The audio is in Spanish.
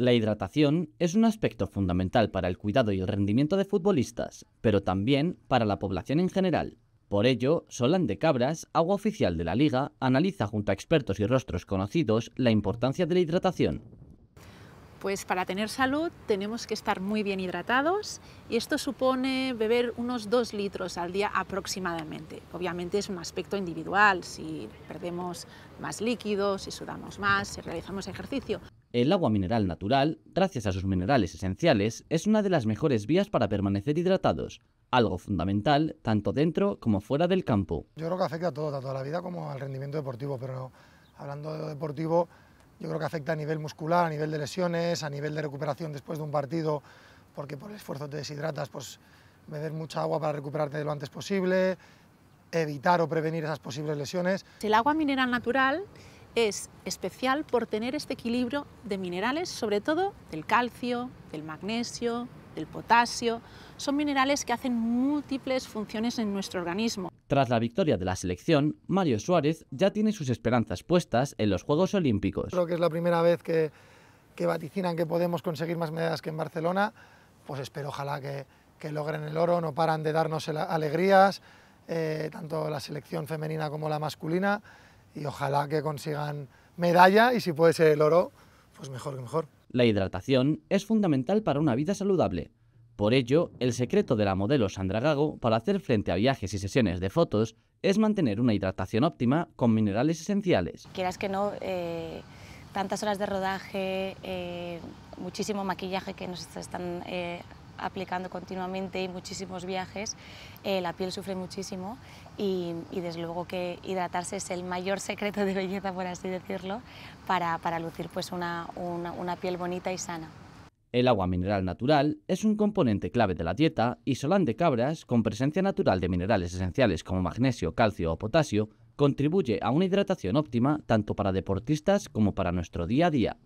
La hidratación es un aspecto fundamental para el cuidado y el rendimiento de futbolistas, pero también para la población en general. Por ello, Solán de Cabras, agua oficial de la liga, analiza junto a expertos y rostros conocidos la importancia de la hidratación. Pues para tener salud tenemos que estar muy bien hidratados y esto supone beber unos 2 litros al día aproximadamente. Obviamente es un aspecto individual, si perdemos más líquidos, si sudamos más, si realizamos ejercicio. El agua mineral natural, gracias a sus minerales esenciales, es una de las mejores vías para permanecer hidratados, algo fundamental tanto dentro como fuera del campo. Yo creo que afecta a todo, tanto a la vida como al rendimiento deportivo, pero hablando de deportivo, yo creo que afecta a nivel muscular, a nivel de lesiones, a nivel de recuperación después de un partido, porque por el esfuerzo te deshidratas, pues beber mucha agua para recuperarte lo antes posible, evitar o prevenir esas posibles lesiones. El agua mineral natural es especial por tener este equilibrio de minerales, sobre todo del calcio, del magnesio, del potasio. Son minerales que hacen múltiples funciones en nuestro organismo. Tras la victoria de la selección, Mario Suárez ya tiene sus esperanzas puestas en los Juegos Olímpicos. Creo que es la primera vez que, vaticinan que podemos conseguir más medallas que en Barcelona. Pues espero, ojalá que, logren el oro, no paran de darnos alegrías, eh, tanto la selección femenina como la masculina y ojalá que consigan medalla y si puede ser el oro, pues mejor que mejor. La hidratación es fundamental para una vida saludable. Por ello, el secreto de la modelo Sandra Gago para hacer frente a viajes y sesiones de fotos es mantener una hidratación óptima con minerales esenciales. Quieras que no, eh, tantas horas de rodaje, eh, muchísimo maquillaje que nos están eh, aplicando continuamente y muchísimos viajes, eh, la piel sufre muchísimo y, desde luego que hidratarse es el mayor secreto de belleza, por así decirlo, para, lucir pues una, una piel bonita y sana. El agua mineral natural es un componente clave de la dieta y Solán de Cabras, con presencia natural de minerales esenciales como magnesio, calcio o potasio, contribuye a una hidratación óptima tanto para deportistas como para nuestro día a día.